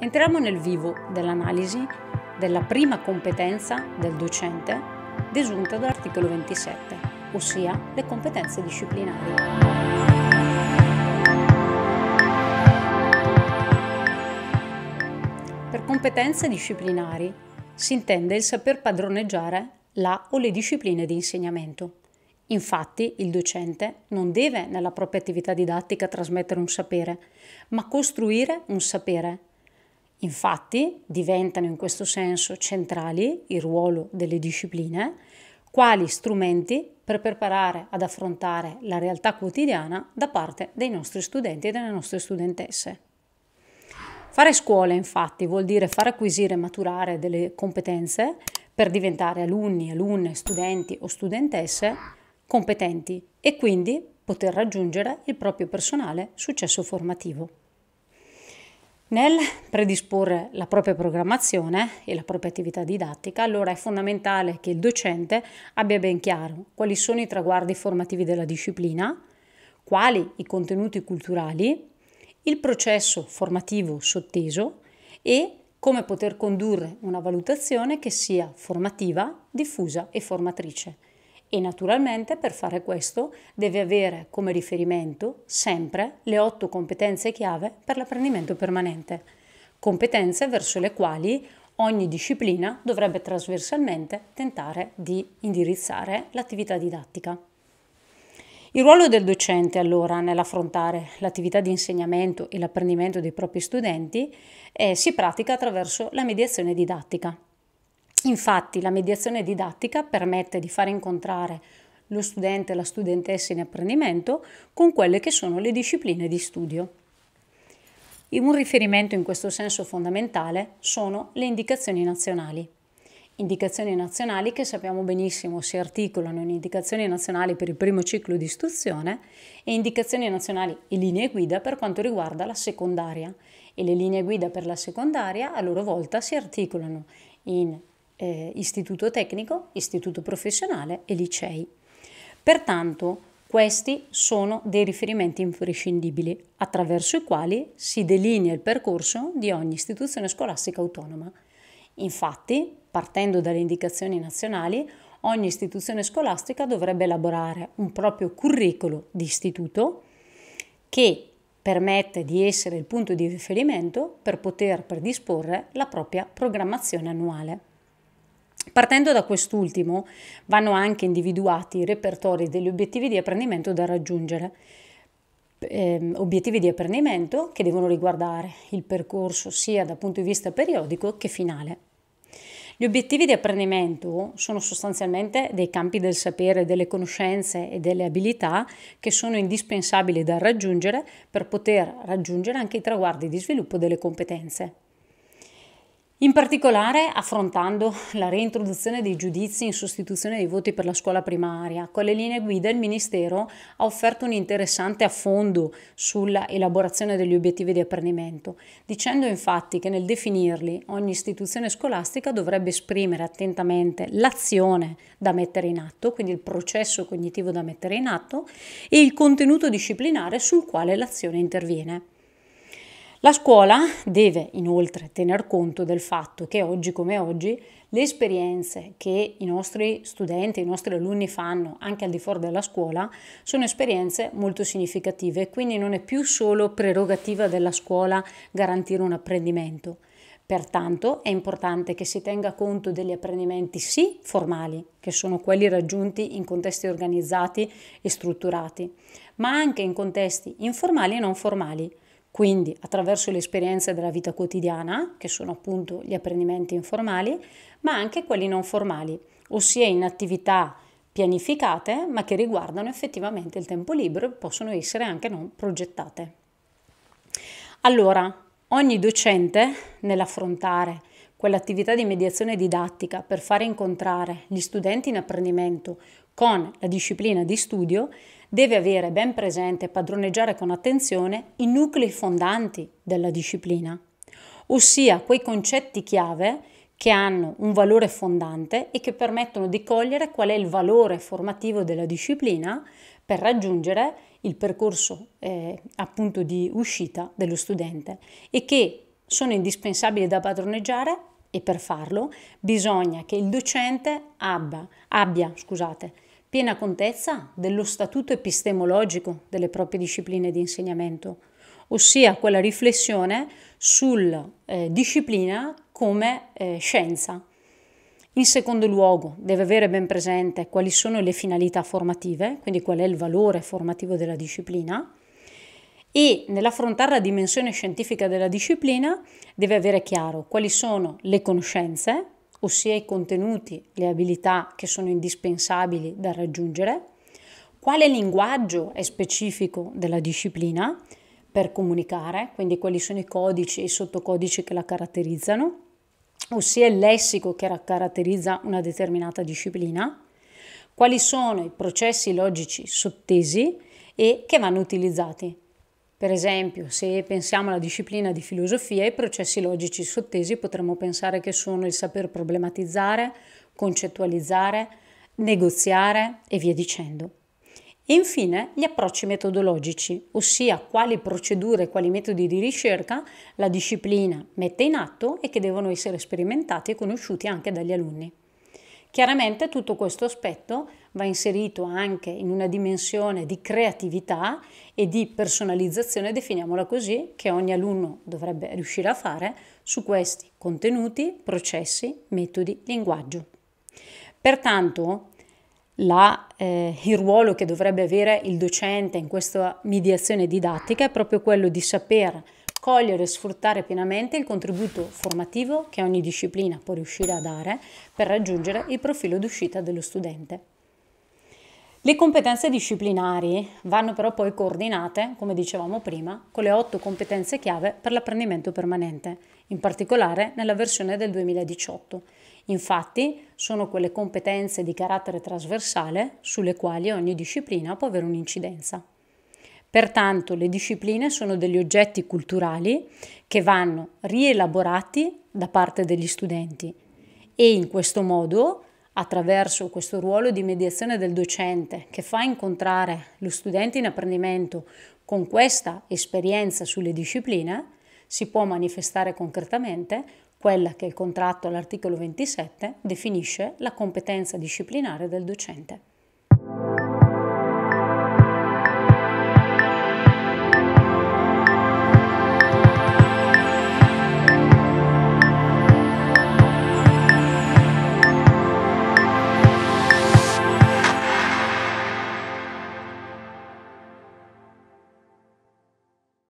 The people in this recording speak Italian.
Entriamo nel vivo dell'analisi della prima competenza del docente desunta dall'articolo 27, ossia le competenze disciplinari. Per competenze disciplinari si intende il saper padroneggiare la o le discipline di insegnamento. Infatti il docente non deve nella propria attività didattica trasmettere un sapere, ma costruire un sapere Infatti diventano in questo senso centrali il ruolo delle discipline, quali strumenti per preparare ad affrontare la realtà quotidiana da parte dei nostri studenti e delle nostre studentesse. Fare scuola infatti vuol dire far acquisire e maturare delle competenze per diventare alunni, alunne, studenti o studentesse competenti e quindi poter raggiungere il proprio personale successo formativo. Nel predisporre la propria programmazione e la propria attività didattica, allora è fondamentale che il docente abbia ben chiaro quali sono i traguardi formativi della disciplina, quali i contenuti culturali, il processo formativo sotteso e come poter condurre una valutazione che sia formativa, diffusa e formatrice e naturalmente per fare questo deve avere come riferimento sempre le otto competenze chiave per l'apprendimento permanente, competenze verso le quali ogni disciplina dovrebbe trasversalmente tentare di indirizzare l'attività didattica. Il ruolo del docente allora nell'affrontare l'attività di insegnamento e l'apprendimento dei propri studenti eh, si pratica attraverso la mediazione didattica, Infatti la mediazione didattica permette di far incontrare lo studente e la studentessa in apprendimento con quelle che sono le discipline di studio. Un riferimento in questo senso fondamentale sono le indicazioni nazionali. Indicazioni nazionali che sappiamo benissimo si articolano in indicazioni nazionali per il primo ciclo di istruzione e indicazioni nazionali e linee guida per quanto riguarda la secondaria. E le linee guida per la secondaria a loro volta si articolano in eh, istituto tecnico, istituto professionale e licei. Pertanto questi sono dei riferimenti imprescindibili attraverso i quali si delinea il percorso di ogni istituzione scolastica autonoma. Infatti, partendo dalle indicazioni nazionali, ogni istituzione scolastica dovrebbe elaborare un proprio curriculum di istituto che permette di essere il punto di riferimento per poter predisporre la propria programmazione annuale. Partendo da quest'ultimo, vanno anche individuati i repertori degli obiettivi di apprendimento da raggiungere. Eh, obiettivi di apprendimento che devono riguardare il percorso sia dal punto di vista periodico che finale. Gli obiettivi di apprendimento sono sostanzialmente dei campi del sapere, delle conoscenze e delle abilità che sono indispensabili da raggiungere per poter raggiungere anche i traguardi di sviluppo delle competenze. In particolare affrontando la reintroduzione dei giudizi in sostituzione dei voti per la scuola primaria. Con le linee guida il Ministero ha offerto un interessante affondo sulla elaborazione degli obiettivi di apprendimento, dicendo infatti che nel definirli ogni istituzione scolastica dovrebbe esprimere attentamente l'azione da mettere in atto, quindi il processo cognitivo da mettere in atto e il contenuto disciplinare sul quale l'azione interviene. La scuola deve inoltre tener conto del fatto che oggi come oggi le esperienze che i nostri studenti, i nostri alunni fanno anche al di fuori della scuola sono esperienze molto significative, e quindi non è più solo prerogativa della scuola garantire un apprendimento. Pertanto è importante che si tenga conto degli apprendimenti sì formali, che sono quelli raggiunti in contesti organizzati e strutturati, ma anche in contesti informali e non formali quindi attraverso le esperienze della vita quotidiana, che sono appunto gli apprendimenti informali, ma anche quelli non formali, ossia in attività pianificate ma che riguardano effettivamente il tempo libero e possono essere anche non progettate. Allora, ogni docente nell'affrontare quell'attività di mediazione didattica per fare incontrare gli studenti in apprendimento con la disciplina di studio, deve avere ben presente e padroneggiare con attenzione i nuclei fondanti della disciplina, ossia quei concetti chiave che hanno un valore fondante e che permettono di cogliere qual è il valore formativo della disciplina per raggiungere il percorso eh, appunto di uscita dello studente e che sono indispensabili da padroneggiare e per farlo bisogna che il docente abbia, abbia scusate, piena contezza dello statuto epistemologico delle proprie discipline di insegnamento, ossia quella riflessione sulla eh, disciplina come eh, scienza. In secondo luogo, deve avere ben presente quali sono le finalità formative, quindi qual è il valore formativo della disciplina e nell'affrontare la dimensione scientifica della disciplina deve avere chiaro quali sono le conoscenze, ossia i contenuti, le abilità che sono indispensabili da raggiungere, quale linguaggio è specifico della disciplina per comunicare, quindi quali sono i codici e i sottocodici che la caratterizzano, ossia il lessico che caratterizza una determinata disciplina, quali sono i processi logici sottesi e che vanno utilizzati, per esempio, se pensiamo alla disciplina di filosofia, e ai processi logici sottesi potremmo pensare che sono il saper problematizzare, concettualizzare, negoziare e via dicendo. E infine gli approcci metodologici, ossia quali procedure e quali metodi di ricerca la disciplina mette in atto e che devono essere sperimentati e conosciuti anche dagli alunni. Chiaramente tutto questo aspetto va inserito anche in una dimensione di creatività e di personalizzazione, definiamola così, che ogni alunno dovrebbe riuscire a fare su questi contenuti, processi, metodi, linguaggio. Pertanto, la, eh, il ruolo che dovrebbe avere il docente in questa mediazione didattica è proprio quello di saper cogliere e sfruttare pienamente il contributo formativo che ogni disciplina può riuscire a dare per raggiungere il profilo d'uscita dello studente. Le competenze disciplinari vanno però poi coordinate, come dicevamo prima, con le otto competenze chiave per l'apprendimento permanente, in particolare nella versione del 2018. Infatti sono quelle competenze di carattere trasversale sulle quali ogni disciplina può avere un'incidenza. Pertanto le discipline sono degli oggetti culturali che vanno rielaborati da parte degli studenti e in questo modo attraverso questo ruolo di mediazione del docente che fa incontrare lo studente in apprendimento con questa esperienza sulle discipline, si può manifestare concretamente quella che il contratto all'articolo 27 definisce la competenza disciplinare del docente.